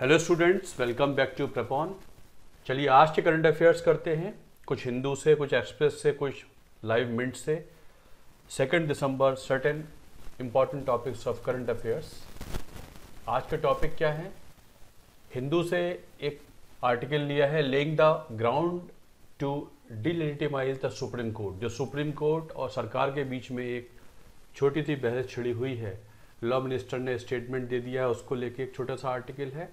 Hello students welcome back to प्रपॉन चलिए आज के करंट अफेयर्स करते हैं कुछ हिंदू से कुछ एक्सप्रेस से कुछ लाइव मिंट से second December certain important topics of current affairs आज का टॉपिक क्या है हिंदू से एक आर्टिकल लिया है laying the ground to delegitimise the Supreme Court जो सुप्रीम कोर्ट और सरकार के बीच में एक छोटी सी बहस छिड़ी हुई है लॉ मिनिस्टर ने स्टेटमेंट दे दिया है उसको लेके एक छोटा सा आर्टिकल है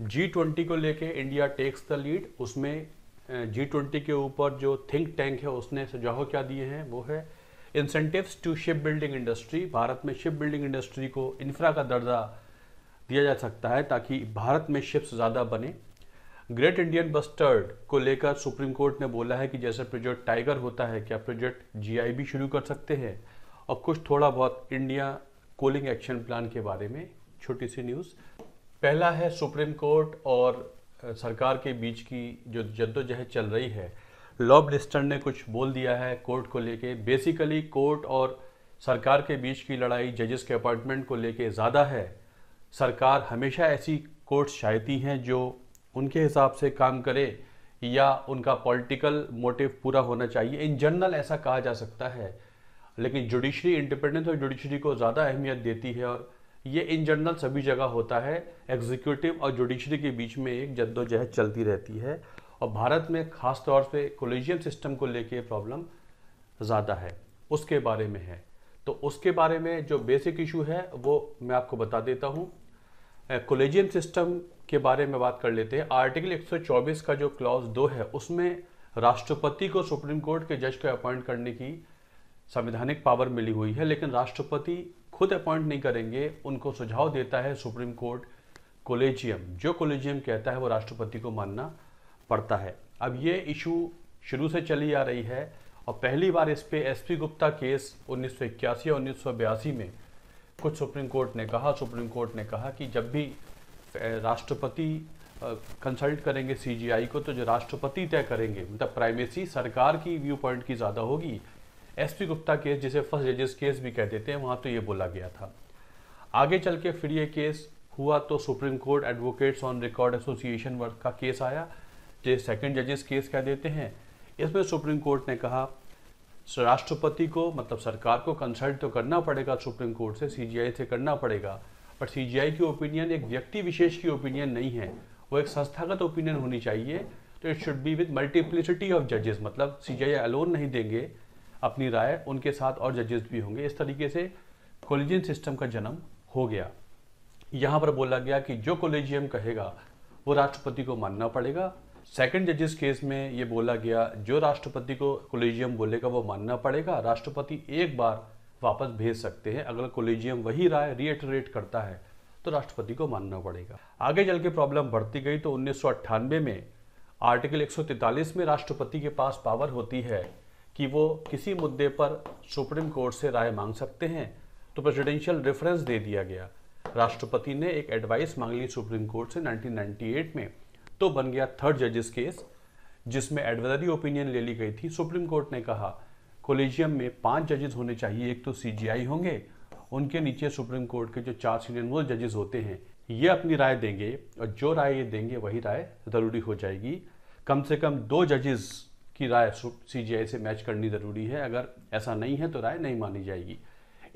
जी ट्वेंटी को लेके इंडिया टेक्स द लीड उसमें जी ट्वेंटी के ऊपर जो थिंक टैंक है उसने सुझाव क्या दिए हैं वो है incentives to ship building industry Bharat में शिप बिल्डिंग इंडस्ट्री को इंफ्रा का दर्जा दिया जा सकता है ताकि भारत में शिप्स ज़्यादा बने ग्रेट इंडियन बस्टर्ड को लेकर सुप्रीम कोर्ट ने बोला है कि जैसे प्रोजेक्ट टाइगर होता है क्या प्रोजेक्ट जीआईबी शुरू कर सकते हैं और कुछ थोड़ा बहुत इंडिया कोलिंग एक्शन प्लान के बारे में छोटी सी न्यूज़ पहला है सुप्रीम कोर्ट और सरकार के बीच की जो जद्दोजहद चल रही है लॉ मिनिस्टर ने कुछ बोल दिया है कोर्ट को लेके बेसिकली कोर्ट और सरकार के बीच की लड़ाई जजेस के अपॉइंटमेंट को लेके ज़्यादा है सरकार हमेशा ऐसी कोर्ट्स चाहती हैं जो उनके हिसाब से काम करे या उनका पॉलिटिकल मोटिव पूरा होना चाहिए इन जनरल ऐसा कहा जा सकता है लेकिन जुडिशरी इंडिपेंडेंस और जुडिशरी को ज़्यादा अहमियत देती है और ये इन जनरल सभी जगह होता है एग्जीक्यूटिव और जुडिशरी के बीच में एक जद्दोजहद चलती रहती है और भारत में ख़ास तौर पे कोलिजियम सिस्टम को लेके प्रॉब्लम ज़्यादा है उसके बारे में है तो उसके बारे में जो बेसिक इशू है वो मैं आपको बता देता हूँ कोलेजियम सिस्टम के बारे में बात कर लेते हैं आर्टिकल 124 का जो क्लॉज दो है उसमें राष्ट्रपति को सुप्रीम कोर्ट के जज को अपॉइंट करने की संवैधानिक पावर मिली हुई है लेकिन राष्ट्रपति खुद अपॉइंट नहीं करेंगे उनको सुझाव देता है सुप्रीम कोर्ट कोलेजियम जो कोलेजियम कहता है वो राष्ट्रपति को मानना पड़ता है अब ये इशू शुरू से चली आ रही है और पहली बार इस पर एस पी गुप्ता केस उन्नीस सौ इक्यासी और उन्नीस में कुछ सुप्रीम कोर्ट ने कहा सुप्रीम कोर्ट ने कहा कि जब भी राष्ट्रपति कंसल्ट करेंगे सीजीआई को तो जो राष्ट्रपति तय करेंगे मतलब प्राइमेसी सरकार की व्यू पॉइंट की ज़्यादा होगी एसपी गुप्ता केस जिसे फर्स्ट जजेस केस भी कह देते हैं वहाँ तो ये बोला गया था आगे चल के फिर ये केस हुआ तो Supreme Court advocates on record association work का केस आया जिसे सेकेंड जजेस केस कह देते हैं इसमें सुप्रीम कोर्ट ने कहा राष्ट्रपति को मतलब सरकार को कंसल्ट तो करना पड़ेगा सुप्रीम कोर्ट से सीजीआई से करना पड़ेगा बट सीजीआई की ओपिनियन एक व्यक्ति विशेष की ओपिनियन नहीं है वो एक संस्थागत ओपिनियन होनी चाहिए तो it should be with multiplicity of जजेस मतलब सीजीआई अलोन नहीं देंगे अपनी राय उनके साथ और जजेस भी होंगे इस तरीके से कोलिजियन सिस्टम का जन्म हो गया यहाँ पर बोला गया कि जो कोलिजियम कहेगा वो राष्ट्रपति को मानना पड़ेगा सेकंड जजेस केस में ये बोला गया जो राष्ट्रपति को कोलिजियम बोलेगा वो मानना पड़ेगा राष्ट्रपति एक बार वापस भेज सकते हैं अगर कोलिजियम वही राय रिएटरेट करता है तो राष्ट्रपति को मानना पड़ेगा आगे चल के प्रॉब्लम बढ़ती गई तो उन्नीस में आर्टिकल 143 में राष्ट्रपति के पास पावर होती है कि वो किसी मुद्दे पर सुप्रीम कोर्ट से राय मांग सकते हैं तो प्रेसिडेंशियल रेफरेंस दे दिया गया राष्ट्रपति ने एक एडवाइस मांग ली सुप्रीम कोर्ट से 1998 में तो बन गया थर्ड जजेस केस जिसमें एडवाइजरी ओपिनियन ले ली गई थी सुप्रीम कोर्ट ने कहा कोलेजियम में पांच जजेस होने चाहिए एक तो सीजीआई होंगे उनके नीचे सुप्रीम कोर्ट के जो चार सीनियर वो जजेस होते हैं ये अपनी राय देंगे और जो राय ये देंगे वही राय ज़रूरी हो जाएगी कम से कम दो जजेस की राय सीजीआई से मैच करनी ज़रूरी है अगर ऐसा नहीं है तो राय नहीं मानी जाएगी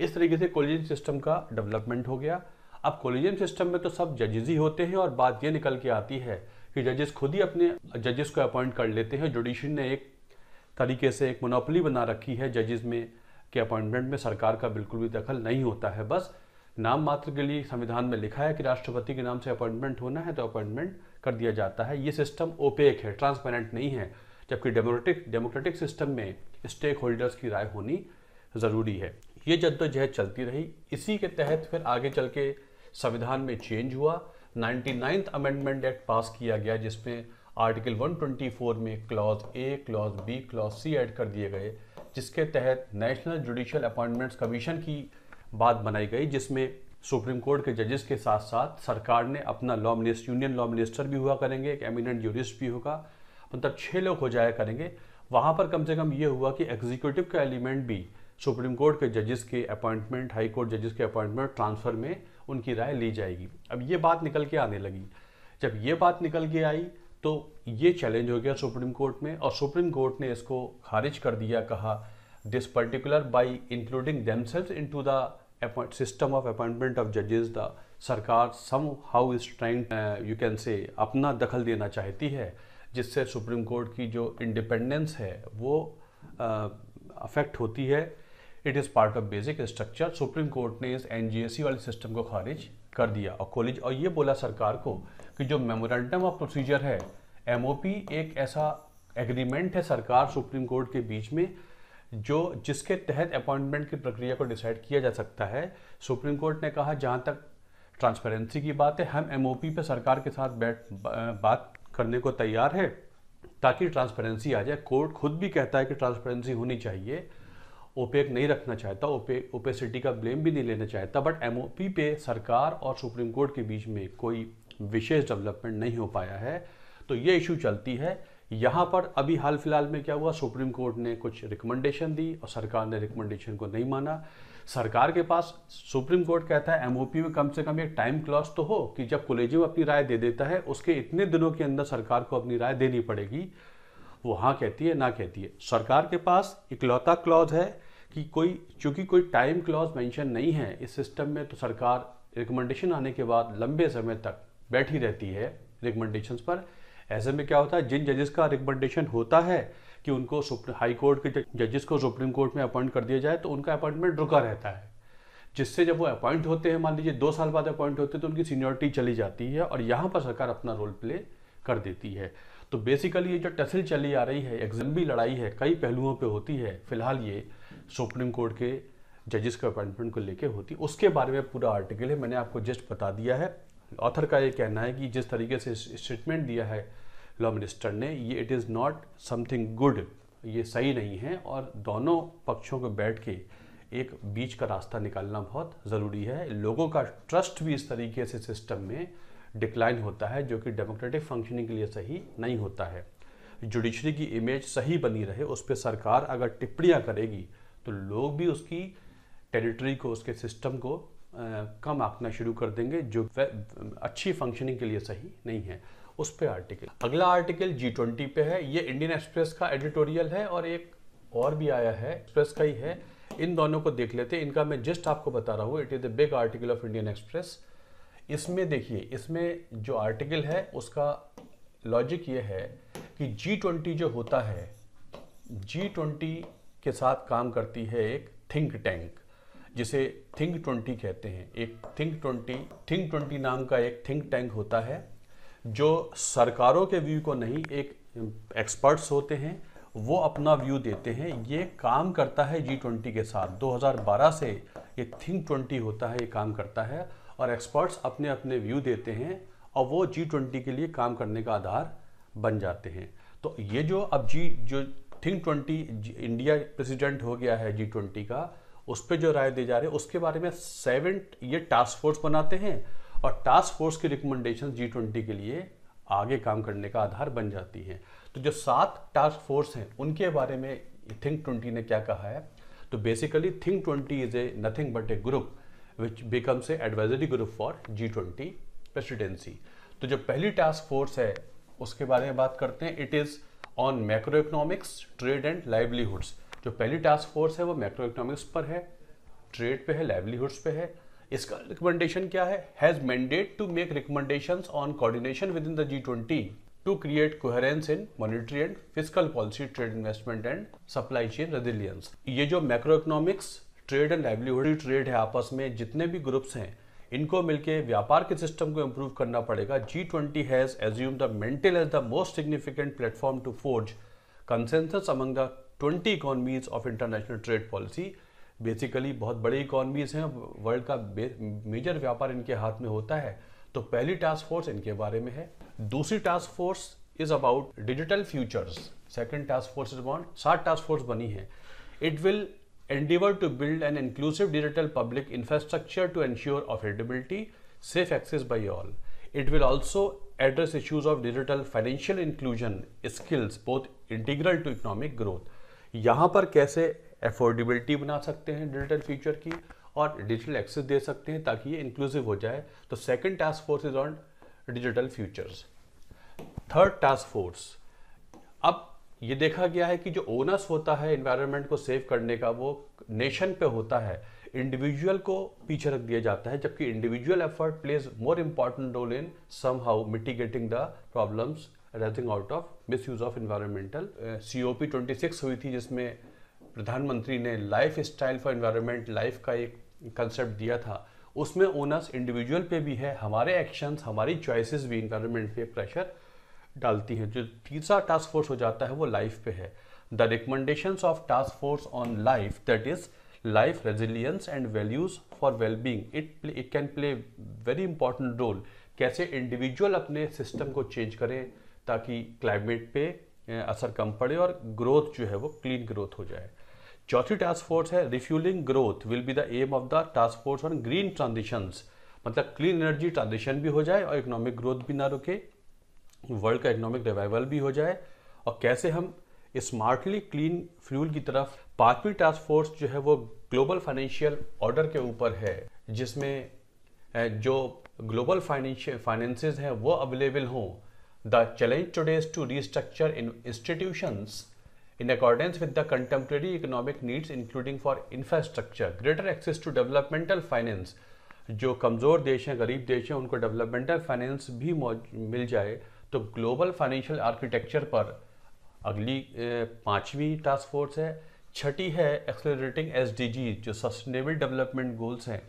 इस तरीके से कोलिजन सिस्टम का डेवलपमेंट हो गया अब कोलिजन सिस्टम में तो सब जजेज ही होते हैं और बात ये निकल के आती है कि जजेस खुद ही अपने जजेस को अपॉइंट कर लेते हैं जुडिशरी ने एक तरीके से एक मोनोपली बना रखी है जजेस में के अपॉइंटमेंट में सरकार का बिल्कुल भी दखल नहीं होता है बस नाम मात्र के लिए संविधान में लिखा है कि राष्ट्रपति के नाम से अपॉइंटमेंट होना है तो अपॉइंटमेंट कर दिया जाता है ये सिस्टम ओपेक है ट्रांसपेरेंट नहीं है जबकि डेमोक्रेटिक डेमोक्रेटिक सिस्टम में स्टेक होल्डर्स की राय होनी ज़रूरी है ये जद्दोजहद चलती रही इसी के तहत फिर आगे चल के संविधान में चेंज हुआ ninety ninth amendment act pass किया गया जिसमें आर्टिकल 124 में clause A clause B clause C add कर दिए गए जिसके तहत नेशनल जुडिशल अपॉइंटमेंट्स कमीशन की बात बनाई गई जिसमें सुप्रीम कोर्ट के जजेस के साथ साथ सरकार ने अपना law minister union law minister भी हुआ करेंगे एक एमिनेंट जूरिस्ट भी होगा मतलब छः लोग हो जाया करेंगे वहाँ पर कम से कम ये हुआ कि एग्जीक्यूटिव का एलिमेंट भी सुप्रीम कोर्ट के जजेस के अपॉइंटमेंट हाई कोर्ट जजेस के अपॉइंटमेंट ट्रांसफ़र में उनकी राय ली जाएगी अब ये बात निकल के आने लगी जब ये बात निकल के आई तो ये चैलेंज हो गया सुप्रीम कोर्ट में और सुप्रीम कोर्ट ने इसको खारिज कर दिया कहा this particular by including themselves into the system of appointment of जजेस द सरकार somehow is trying you can say अपना दखल देना चाहती है जिससे सुप्रीम कोर्ट की जो इंडिपेंडेंस है वो अफेक्ट होती है it is part of basic structure Supreme Court ने इस एन वाले सिस्टम को खारिज कर दिया और कॉलेज और ये बोला सरकार को कि जो मेमोरेंडम ऑफ प्रोसीजर है एम एक ऐसा एग्रीमेंट है सरकार सुप्रीम कोर्ट के बीच में जो जिसके तहत अपॉइंटमेंट की प्रक्रिया को डिसाइड किया जा सकता है सुप्रीम कोर्ट ने कहा जहाँ तक ट्रांसपेरेंसी की बात है हम एम पे सरकार के साथ बैठ बात करने को तैयार है ताकि ट्रांसपेरेंसी आ जाए कोर्ट खुद भी कहता है कि ट्रांसपेरेंसी होनी चाहिए ओपेक नहीं रखना चाहता ओपे ओपेसिटी का ब्लेम भी नहीं लेना चाहता बट एम पे सरकार और सुप्रीम कोर्ट के बीच में कोई विशेष डेवलपमेंट नहीं हो पाया है तो ये इशू चलती है यहाँ पर अभी हाल फिलहाल में क्या हुआ सुप्रीम कोर्ट ने कुछ रिकमेंडेशन दी और सरकार ने रिकमेंडेशन को नहीं माना सरकार के पास सुप्रीम कोर्ट कहता है एमओपी में कम से कम एक टाइम क्लॉज तो हो कि जब कॉलेजियम अपनी राय दे देता है उसके इतने दिनों के अंदर सरकार को अपनी राय देनी पड़ेगी वो हाँ कहती है ना कहती है सरकार के पास इकलौता क्लॉज है कि कोई चूंकि कोई टाइम क्लॉज मेंशन नहीं है इस सिस्टम में तो सरकार रिकमेंडेशन आने के बाद लंबे समय तक बैठी रहती है रिकमेंडेशंस पर ऐसे में क्या होता है जिन जजेस का रिकमेंडेशन होता है कि उनको हाई कोर्ट के जजेस को सुप्रीम कोर्ट में अपॉइंट कर दिया जाए तो उनका अपॉइंटमेंट रुका रहता है जिससे जब वो अपॉइंट होते हैं मान लीजिए दो साल बाद अपॉइंट होते हैं तो उनकी सीनियरिटी चली जाती है और यहाँ पर सरकार अपना रोल प्ले कर देती है तो बेसिकली ये जो टसिल चली आ रही है एग्जाम भी लड़ाई है कई पहलुओं पे होती है फिलहाल ये सुप्रीम कोर्ट के जजेस के अपॉइंटमेंट को लेके होती उसके बारे में पूरा आर्टिकल है मैंने आपको जस्ट बता दिया है ऑथर का ये कहना है कि जिस तरीके से स्टेटमेंट दिया है लॉ मिनिस्टर ने ये it is not something good ये सही नहीं है और दोनों पक्षों को बैठ के एक बीच का रास्ता निकालना बहुत ज़रूरी है लोगों का ट्रस्ट भी इस तरीके से सिस्टम में डिक्लाइन होता है जो कि डेमोक्रेटिक फंक्शनिंग के लिए सही नहीं होता है जुडिशरी की इमेज सही बनी रहे उस पर सरकार अगर टिप्पणियाँ करेगी तो लोग भी उसकी टेरिटरी को उसके सिस्टम को आ, कम आंकना शुरू कर देंगे जो अच्छी फंक्शनिंग के लिए सही नहीं है उस पर आर्टिकल अगला आर्टिकल जी ट्वेंटी पे है ये इंडियन एक्सप्रेस का एडिटोरियल है और एक और भी आया है एक्सप्रेस का ही है इन दोनों को देख लेते हैं इनका मैं जस्ट आपको बता रहा हूँ it is the big article of Indian Express इसमें देखिए इसमें जो आर्टिकल है उसका लॉजिक ये है कि जी ट्वेंटी जो होता है जी ट्वेंटी के साथ काम करती है एक थिंक टैंक जिसे थिंक ट्वेंटी कहते हैं एक थिंक ट्वेंटी थिंक ट्वेंटी नाम का एक थिंक टैंक होता है जो सरकारों के व्यू को नहीं एक एक्सपर्ट्स होते हैं वो अपना व्यू देते हैं ये काम करता है जी ट्वेंटी के साथ 2012 से ये थिंक ट्वेंटी होता है ये काम करता है और एक्सपर्ट्स अपने अपने व्यू देते हैं और वो जी ट्वेंटी के लिए काम करने का आधार बन जाते हैं तो ये जो अब जी जो थिंक ट्वेंटी इंडिया प्रेसिडेंट हो गया है जी ट्वेंटी का उस पर जो राय दी जा रही है उसके बारे में सेवन ये टास्क फोर्स बनाते हैं और टास्क फोर्स की रिकमेंडेशन जी ट्वेंटी के लिए आगे काम करने का आधार बन जाती हैं तो जो सात टास्क फोर्स हैं उनके बारे में थिंक ट्वेंटी ने क्या कहा है तो basically think twenty is a nothing but a group which becomes a advisory group for G twenty presidency तो जो पहली टास्क फोर्स है उसके बारे में बात करते हैं it is on macroeconomics trade and livelihoods जो पहली टास्क फोर्स है वो मैक्रो इकोनॉमिक्स पर है ट्रेड पे है लाइवलीहुड्स पे है इसका रिकमेंडेशन क्या है has mandate to make recommendation on coordination within the G twenty to create coherence in monetary and physical policy trade investment and supply chain resilience ये जो macroeconomics trade and livelihood trade है आपस में जितने भी groups हैं इनको मिलकर व्यापार के सिस्टम को इम्प्रूव करना पड़ेगा G twenty has assume the mantle as the most significant platform to forge consensus among the twenty economies of international trade policy basically बहुत बड़ी इकोनॉमीज हैं वर्ल्ड का मेजर व्यापार इनके हाथ में होता है तो पहली टास्क फोर्स इनके बारे में है दूसरी task force is about digital futures second task force is about सात टास्क फोर्स बनी है it will endeavour to build an inclusive digital public infrastructure to ensure affordability safe access by all it will also address issues of digital financial inclusion skills बहुत integral to economic growth यहाँ पर कैसे affordability बना सकते हैं digital future की और digital access दे सकते हैं ताकि ये इंक्लूसिव हो जाए तो second task force is on digital futures third task force अब ये देखा गया है कि जो ओनस होता है इन्वायरमेंट को सेव करने का वो नेशन पे होता है इंडिविजुअल को पीछे रख दिया जाता है जबकि individual effort plays more important role in somehow mitigating the problems raising out of misuse of environmental C O P twenty six हुई थी जिसमें प्रधानमंत्री ने lifestyle for environment life का एक कंसेप्ट दिया था उसमें ओनस इंडिविजुअल पे भी है हमारे एक्शंस हमारी चॉइसेस भी इन्वायरमेंट पे प्रेशर डालती हैं जो तीसरा टास्क फोर्स हो जाता है वो लाइफ पे है the recommendations of task force on life that is life resilience and values for wellbeing it it can play very important role कैसे इंडिविजुअल अपने सिस्टम को चेंज करें ताकि क्लाइमेट पे असर कम पड़े और ग्रोथ जो है वो क्लीन ग्रोथ हो जाए चौथी टास्क फोर्स है refuelling growth will be the aim of the task force on green transitions मतलब क्लीन एनर्जी ट्रांजिशन भी हो जाए और इकोनॉमिक ग्रोथ भी ना रुके वर्ल्ड का इकोनॉमिक रिवाइवल भी हो जाए और कैसे हम स्मार्टली क्लीन फ्यूल की तरफ पांचवी टास्क फोर्स जो है वो ग्लोबल फाइनेंशियल ऑर्डर के ऊपर है जिसमें जो ग्लोबल फाइनेंशियल फाइनेंसेस हैं वो अवेलेबल हों the challenge today's to restructure in institutions in accordance with the contemporary economic needs including for infrastructure greater access to developmental finance जो कमज़ोर देश हैं गरीब देश हैं उनको डेवलपमेंटल फाइनेंस भी मिल जाए तो ग्लोबल फाइनेंशियल आर्किटेक्चर पर अगली पांचवी टास्क फोर्स है छठी है एक्सेलरेटिंग एस जो सस्टेनेबल डेवलपमेंट गोल्स हैं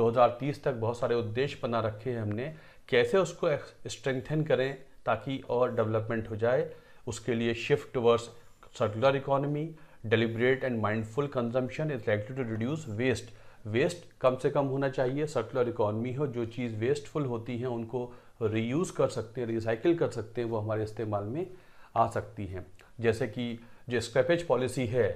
2030 तक बहुत सारे उद्देश्य बना रखे हैं हमने कैसे उसको स्ट्रेंथन करें ताकि और डेवलपमेंट हो जाए उसके लिए shift towards circular economy, deliberate and mindful consumption is likely to reduce waste. Waste कम से कम होना चाहिए सर्कुलर इकोनॉमी हो जो चीज़ वेस्टफुल होती हैं उनको रीयूज़ कर सकते हैं रिसाइकिल कर सकते हैं वो हमारे इस्तेमाल में आ सकती हैं जैसे कि जो स्क्रैपेज पॉलिसी है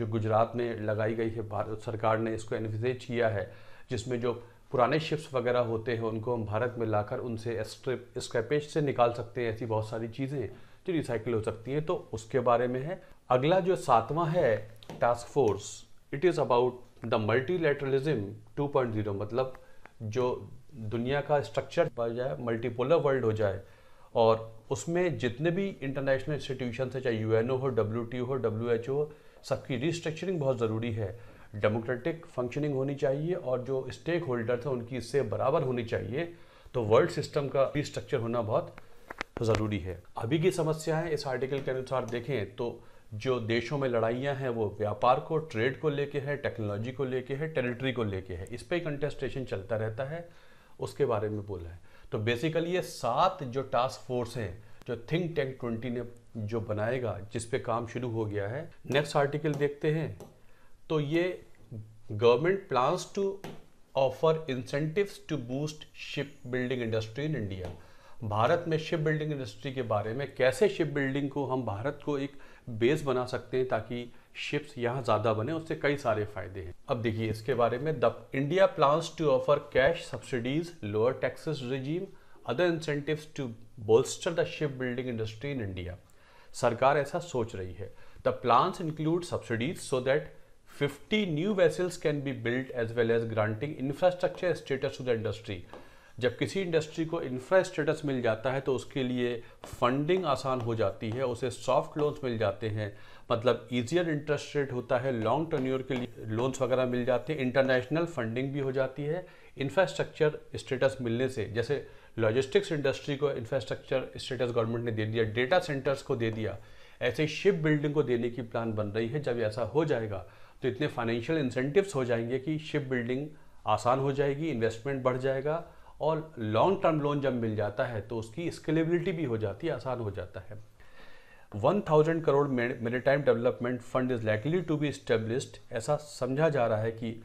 जो गुजरात में लगाई गई है भारत सरकार ने इसको एनविजेज किया है जिसमें जो पुराने शिप्स वगैरह होते हैं उनको हम भारत में लाकर उनसे स्क्रैपेज से निकाल सकते हैं ऐसी बहुत सारी चीज़ें की रिसाइकिल हो सकती है तो उसके बारे में है अगला जो सातवां है task force it is about the multilateralism 2.0 मतलब जो दुनिया का स्ट्रक्चर बन जाए मल्टीपोलर वर्ल्ड हो जाए और उसमें जितने भी इंटरनेशनल इंस्टीट्यूशन है चाहे यू हो डब्ल्यू हो डब्ल्यू हो सबकी रिस्ट्रक्चरिंग बहुत ज़रूरी है डेमोक्रेटिक फंक्शनिंग होनी चाहिए और जो स्टेक होल्डर थे उनकी इससे बराबर होनी चाहिए तो वर्ल्ड सिस्टम का रिस्ट्रक्चर होना बहुत तो ज़रूरी है अभी की समस्या है इस आर्टिकल के अनुसार देखें तो जो देशों में लड़ाइयाँ हैं वो व्यापार को ट्रेड को लेके है टेक्नोलॉजी को लेके है टेरिटरी को लेके है इस पर कंटेस्टेशन चलता रहता है उसके बारे में बोला है तो बेसिकली ये सात जो टास्क फोर्स हैं जो थिंक टैंक ट्वेंटी ने जो बनाएगा जिस पे काम शुरू हो गया है नेक्स्ट आर्टिकल देखते हैं तो ये government plans to offer incentives to boost ship building industry in India Bharat में शिप बिल्डिंग इंडस्ट्री के बारे में कैसे शिप बिल्डिंग को हम भारत को एक बेस बना सकते हैं ताकि शिप्स यहाँ ज़्यादा बने उससे कई सारे फायदे हैं अब देखिए इसके बारे में the India plans to offer cash subsidies lower taxes regime other incentives to bolster the ship building industry in India सरकार ऐसा सोच रही है the plans include subsidies so that 50 new vessels can be build as well as granting infrastructure status to the industry जब किसी industry को infra मिल जाता है तो उसके लिए फंडिंग आसान हो जाती है उसे सॉफ्ट लोन्स मिल जाते हैं मतलब ईजियर इंटरेस्ट रेट होता है लॉन्ग टर्न्योर के लिए लोन्स वगैरह मिल जाते हैं इंटरनेशनल फंडिंग भी हो जाती है इंफ्रास्ट्रक्चर स्टेटस मिलने से जैसे लॉजिस्टिक्स इंडस्ट्री को इंफ्रास्ट्रक्चर स्टेटस गवर्नमेंट ने दे दिया डेटा सेंटर्स को दे दिया ऐसे शिप बिल्डिंग को देने की प्लान बन रही है जब ऐसा हो जाएगा तो इतने फाइनेंशियल इंसेंटिव्स हो जाएंगे कि शिप बिल्डिंग आसान हो जाएगी इन्वेस्टमेंट बढ़ जाएगा और लॉन्ग टर्म लोन जब मिल जाता है तो उसकी स्केलेबिलिटी भी हो जाती है आसान हो जाता है 1000 crore maritime development fund is likely to be establish ऐसा समझा जा रहा है कि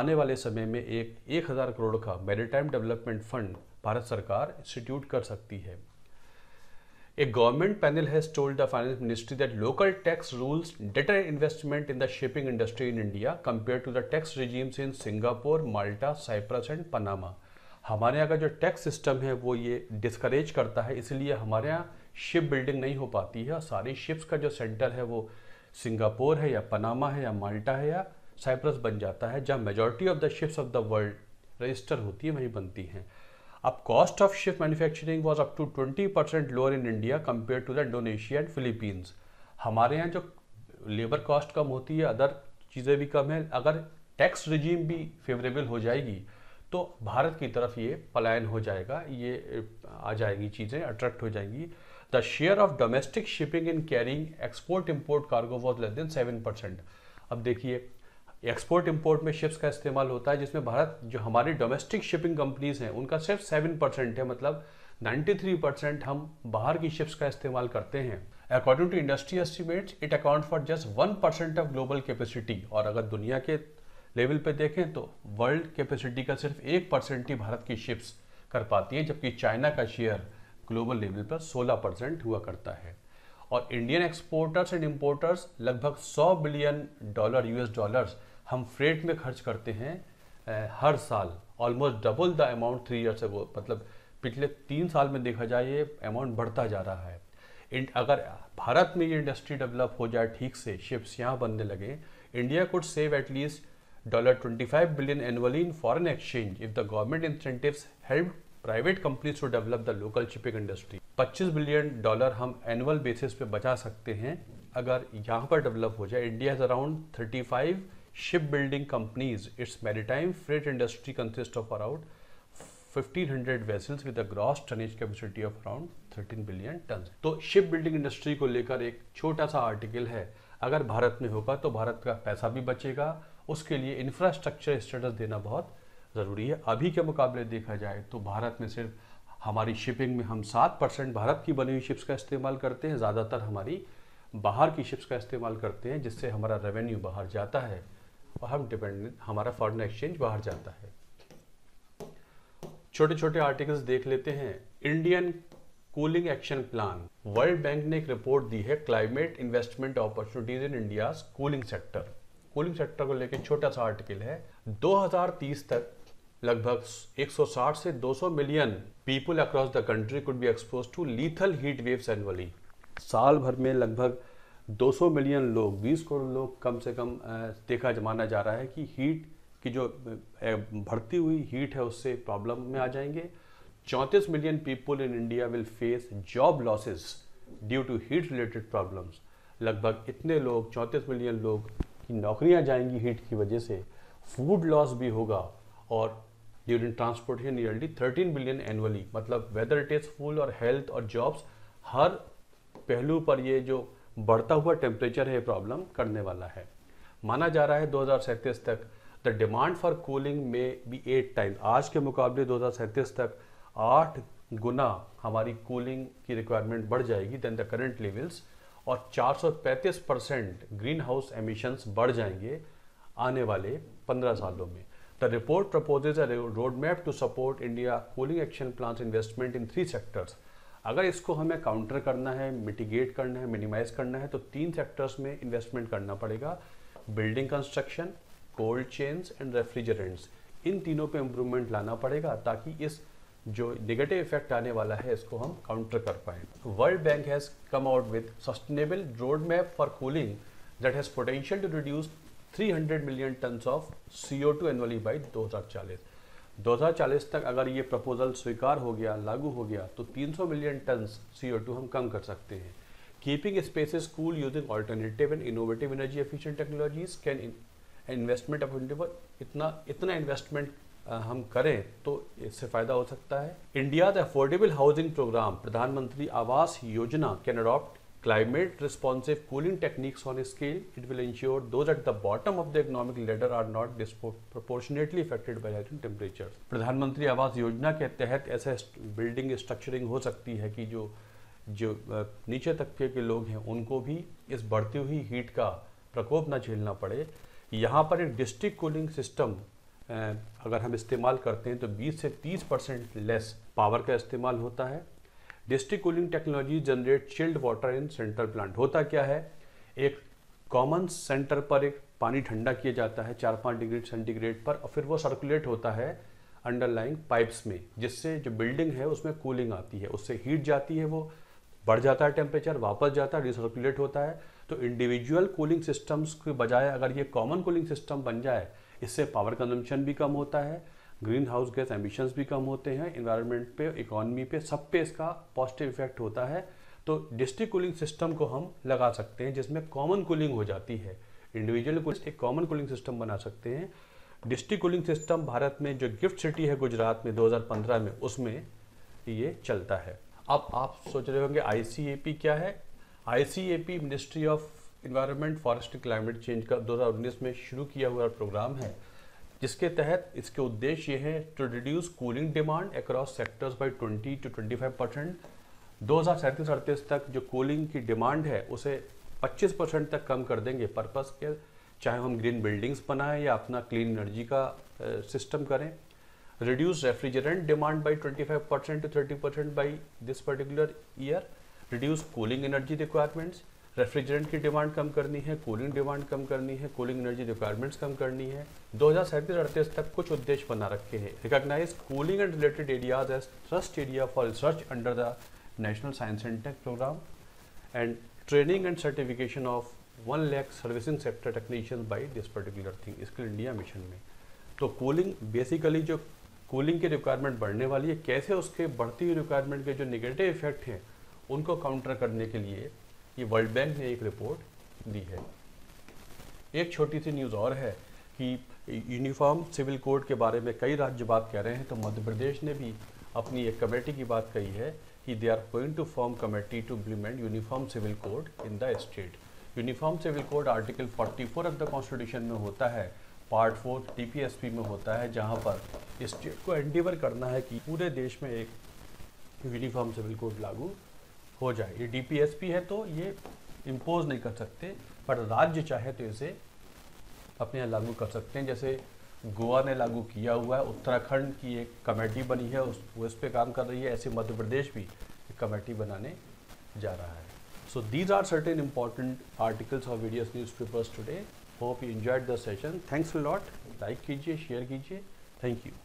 आने वाले समय में एक एक हज़ार करोड़ का मेरीटाइम डेवलपमेंट फंड भारत सरकार इंस्टीट्यूट कर सकती है a government panel has told the finance ministry that local tax rules deter investment in the shipping industry in India compare to the tax regimes in Singapore Malta Cyprus and Panama हमारे यहाँ का जो tax system है वो ये discourage करता है इसलिए हमारे यहाँ शिप बिल्डिंग नहीं हो पाती है और सारी शिप्स का जो सेंटर है वो सिंगापुर है या पनामा है या माल्टा है या साइप्रस बन जाता है जहाँ majority of the ships of the world register होती है वहीं बनती हैं अब cost of ship manufacturing was up to 20 percent lower in India compare to the Indonesia and Philippines हमारे यहाँ जो लेबर कॉस्ट कम होती है अदर चीज़ें भी कम है अगर टैक्स रिजीम भी फेवरेबल हो जाएगी तो भारत की तरफ ये पलायन हो जाएगा ये आ जाएगी चीज़ें अट्रैक्ट हो जाएंगी the share of domestic shipping in carrying export import cargo was less than seven percent अब देखिए एक्सपोर्ट इम्पोर्ट में शिप्स का इस्तेमाल होता है जिसमें भारत जो हमारी डोमेस्टिक शिपिंग कंपनीज हैं उनका सिर्फ सेवन परसेंट है मतलब थ्री परसेंट हम बाहर की शिप्स का इस्तेमाल करते हैं according to industry estimates it account for just one percent of global capacity और अगर दुनिया के लेवल पे देखें तो वर्ल्ड कैपेसिटी का सिर्फ एक परसेंट ही भारत की शिप्स कर पाती है जबकि चाइना का शेयर ग्लोबल लेवल पर 16 परसेंट हुआ करता है और इंडियन एक्सपोर्टर्स एंड इम्पोर्टर्स लगभग 100 बिलियन डॉलर यूएस डॉलर्स हम फ्रेट में खर्च करते हैं हर साल almost double the amount three years ago मतलब पिछले तीन साल में देखा जाए ये अमाउंट बढ़ता जा रहा है एंड अगर भारत में ये इंडस्ट्री डेवलप हो जाए ठीक से शिप्स यहाँ बनने लगे India could save at least $25 billion annually in foreign exchange if the government incentive help private companies to develop the local shipping industry 25 billion dollar हम एनुअल बेसिस पे बचा सकते हैं अगर यहाँ पर डेवलप हो जाए India is around 35 ship building companies its maritime freight industry consist of around 1500 vessels with a gross tonnage capacity of around 13 billion ton तो शिप बिल्डिंग इंडस्ट्री को लेकर एक छोटा सा आर्टिकल है अगर भारत में होगा तो भारत का पैसा भी बचेगा उसके लिए इंफ्रास्ट्रक्चर स्टेटस देना बहुत ज़रूरी है अभी के मुकाबले देखा जाए तो भारत में सिर्फ हमारी शिपिंग में हम सात परसेंट भारत की बनी हुई शिप्स का इस्तेमाल करते हैं ज़्यादातर हमारी बाहर की शिप्स का इस्तेमाल करते हैं जिससे हमारा रेवेन्यू बाहर जाता है और हम डिपेंडेंट हमारा फॉरेन एक्सचेंज बाहर जाता है छोटे छोटे आर्टिकल्स देख लेते हैं Indian cooling action plan World Bank ने एक रिपोर्ट दी है climate investment opportunities in India cooling sector cooling sector को लेकर छोटा सा आर्टिकल है 2030 तक लगभग 160 से 200 million people across the country could be expose to lethal heat waves annually साल भर में लगभग 200 मिलियन लोग 20 करोड़ लोग कम से कम देखा जमाना जा रहा है कि हीट की जो भर्ती हुई हीट है उससे प्रॉब्लम में आ जाएंगे चौंतीस million people in India will face job losses due to heat related problems लगभग इतने लोग चौंतीस मिलियन लोग की नौकरियां जाएंगी हीट की वजह से फूड लॉस भी होगा और during transportation yearly thirteen billion annually मतलब वेदर इट इज़ फूल और हेल्थ और जॉब्स हर पहलू पर ये जो बढ़ता हुआ टेम्परेचर है प्रॉब्लम करने वाला है माना जा रहा है दो तक द डिमांड फॉर कूलिंग में बी एट टाइम आज के मुकाबले दो तक आठ गुना हमारी कूलिंग की रिक्वायरमेंट बढ़ जाएगी देन द करेंट लेवल्स और 435 परसेंट ग्रीन हाउस एमिशंस बढ़ जाएंगे आने वाले 15 सालों में the report proposes a road map to support India cooling action plan investment in three sectors अगर इसको हमें काउंटर करना है मिटिगेट करना है मिनिमाइज करना है तो तीन सेक्टर्स में इन्वेस्टमेंट करना पड़ेगा building construction cold chains and refrigerants इन तीनों पे इम्प्रूवमेंट लाना पड़ेगा ताकि इस जो निगेटिव इफेक्ट आने वाला है इसको हम काउंटर कर पाए World Bank has come out with sustainable road map for cooling that has potential to reduce 300 million tons of C O two annually by हज़ार चालीस तक अगर ये प्रपोजल स्वीकार हो गया लागू हो गया तो 300 million tons C O two हम कम कर सकते हैं keeping spaces cool using alternative and innovative energy efficient technologies can investment of India इतना इतना इन्वेस्टमेंट हम करें तो इससे फ़ायदा हो सकता है India the affordable housing program Pradhan Mantri Awas Yojana can adopt climate responsive cooling techniques on scale it will ensure ensure at the bottom of the economic ladder are not proportionately affected by by temperature Pradhan Mantri Awas योजना के तहत ऐसा building structuring हो सकती है कि जो जो नीचे तबके के लोग हैं उनको भी इस बढ़ती हुई हीट का प्रकोप ना झेलना पड़े यहाँ पर एक डिस्ट्रिक्ट कूलिंग सिस्टम अगर हम इस्तेमाल करते हैं तो 20 से 30 परसेंट लेस पावर का इस्तेमाल होता है district cooling technology generate chilled water in central plant होता क्या है एक कॉमन सेंटर पर एक पानी ठंडा किया जाता है चार पाँच डिग्री सेंटीग्रेड पर और फिर वो सर्कुलेट होता है अंडरलाइंग पाइप्स में जिससे जो बिल्डिंग है उसमें कूलिंग आती है उससे हीट जाती है वो बढ़ जाता है टेम्परेचर वापस जाता है रिसर्कुलेट होता है तो इंडिविजुअल कूलिंग सिस्टम्स के बजाय अगर ये कॉमन कूलिंग सिस्टम बन जाए इससे पावर कंजम्पशन भी कम होता है ग्रीन हाउस गैस एम्बिशंस भी कम होते हैं इन्वायरमेंट पे इकोनॉमी पे सब पे इसका पॉजिटिव इफेक्ट होता है तो डिस्ट्रिक्ट कूलिंग सिस्टम को हम लगा सकते हैं जिसमें कॉमन कूलिंग हो जाती है इंडिविजुअल कुछ एक कॉमन कूलिंग सिस्टम बना सकते हैं डिस्ट्रिक्ट कूलिंग सिस्टम भारत में जो गिफ्ट सिटी है गुजरात में 2015 में उसमें ये चलता है अब आप सोच रहे होंगे आई क्या है I ministry of environment forest climate change का 2019 में शुरू किया हुआ प्रोग्राम है जिसके तहत इसके उद्देश्य ये है to reduce cooling demand across sectors by twenty to five percent दो हज़ार तक जो कूलिंग की डिमांड है उसे 25 परसेंट तक कम कर देंगे पर्पस के चाहे हम ग्रीन बिल्डिंग्स बनाएं या अपना क्लीन एनर्जी का सिस्टम करें reduce refrigerant demand by 25 percent to thirty percent by this particular year reduce cooling energy requirements refrigerant की डिमांड कम करनी है कूलिंग डिमांड कम करनी है कूलिंग एनर्जी रिक्वायरमेंट्स कम करनी है दो हज़ार सैंतीस अड़तीस तक कुछ उद्देश्य बना रखे हैं recognise cooling and related areas as thrust area for research under the national science and tech program and training and certification of one lakh servicing sector technician by this particular thing Skill India Mission में तो cooling basically जो cooling की requirement बढ़ने वाली है कैसे उसके बढ़ती हुई रिक्वायरमेंट के जो निगेटिव इफेक्ट हैं उनको काउंटर करने के लिए ये वर्ल्ड बैंक ने एक रिपोर्ट दी है एक छोटी सी न्यूज़ और है कि यूनिफॉर्म सिविल कोड के बारे में कई राज्य बात कह रहे हैं तो मध्य प्रदेश ने भी अपनी एक कमेटी की बात कही है कि they are going to form committee to implement uniform civil code in the state uniform civil code article 44 of the constitution में होता है पार्ट फोर टीपीएसपी में होता है जहां पर स्टेट को एंडिवर करना है कि पूरे देश में एक यूनिफॉर्म सिविल कोड लागू हो जाए ये डीपीएसपी है तो ये इम्पोज नहीं कर सकते पर राज्य चाहे तो इसे अपने यहाँ लागू कर सकते हैं जैसे गोवा ने लागू किया हुआ है उत्तराखंड की एक कमेटी बनी है उस वो इस पर काम कर रही है ऐसे मध्य प्रदेश भी एक कमेटी बनाने जा रहा है so these are certain important articles of various newspapers today hope you enjoyed the session thanks lot like कीजिए, शेयर कीजिए. Thank you